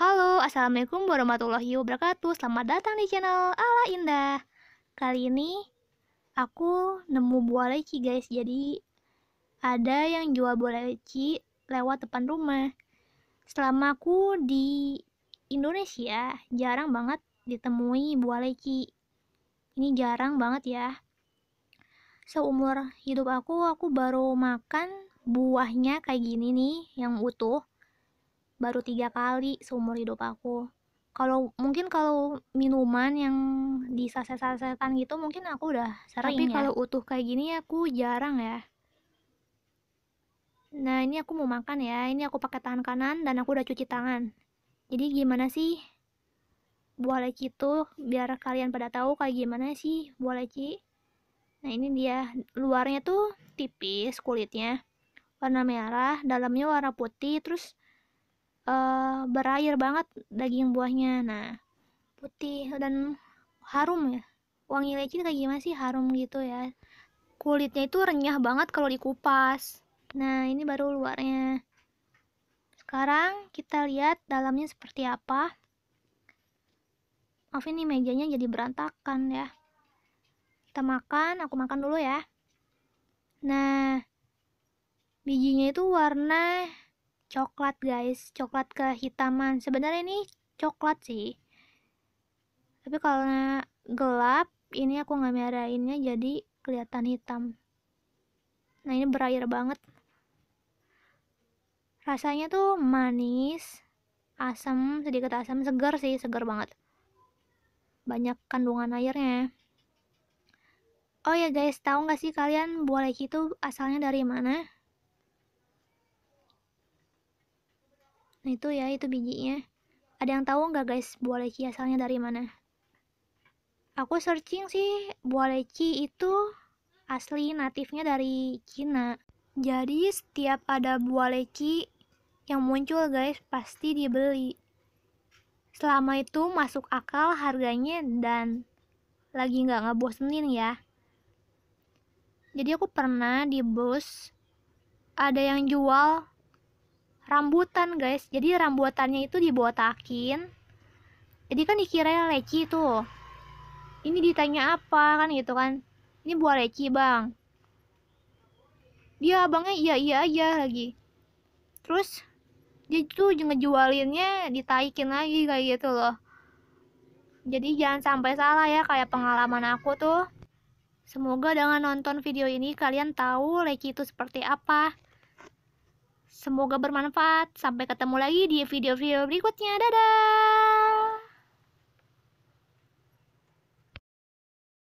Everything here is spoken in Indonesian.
Halo, Assalamualaikum warahmatullahi wabarakatuh Selamat datang di channel Ala Indah Kali ini aku nemu buah leci guys Jadi ada yang jual buah leci lewat depan rumah Selama aku di Indonesia jarang banget ditemui buah leci Ini jarang banget ya Seumur hidup aku, aku baru makan buahnya kayak gini nih, yang utuh baru tiga kali seumur hidup aku kalau mungkin kalau minuman yang di saset-sasetan gitu mungkin aku udah sering tapi ya. kalau utuh kayak gini aku jarang ya nah ini aku mau makan ya ini aku pakai tangan kanan dan aku udah cuci tangan jadi gimana sih buah leci itu biar kalian pada tahu kayak gimana sih buah leci nah ini dia luarnya tuh tipis kulitnya warna merah dalamnya warna putih terus uh, berair banget daging buahnya nah putih dan harum ya wangi leci kayak gimana sih harum gitu ya kulitnya itu renyah banget kalau dikupas nah ini baru luarnya sekarang kita lihat dalamnya seperti apa maaf ini mejanya jadi berantakan ya kita makan aku makan dulu ya nah bijinya itu warna coklat guys coklat kehitaman sebenarnya ini coklat sih tapi kalau gelap ini aku nggak merahinnya jadi kelihatan hitam nah ini berair banget rasanya tuh manis asam sedikit asam segar sih segar banget banyak kandungan airnya oh ya guys tahu nggak sih kalian buah leci itu asalnya dari mana Nah itu ya, itu bijinya. Ada yang tahu nggak guys buah leci asalnya dari mana? Aku searching sih buah leci itu asli natifnya dari Cina. Jadi setiap ada buah leci yang muncul guys pasti dibeli. Selama itu masuk akal harganya dan lagi nggak ngebosenin ya. Jadi aku pernah di bus ada yang jual rambutan guys jadi rambutannya itu dibotakin jadi kan dikira leci tuh ini ditanya apa kan gitu kan ini buah leci bang dia abangnya iya iya aja lagi terus dia tuh ngejualinnya ditaikin lagi kayak gitu loh jadi jangan sampai salah ya kayak pengalaman aku tuh semoga dengan nonton video ini kalian tahu leci itu seperti apa Semoga bermanfaat. Sampai ketemu lagi di video-video berikutnya. Dadah!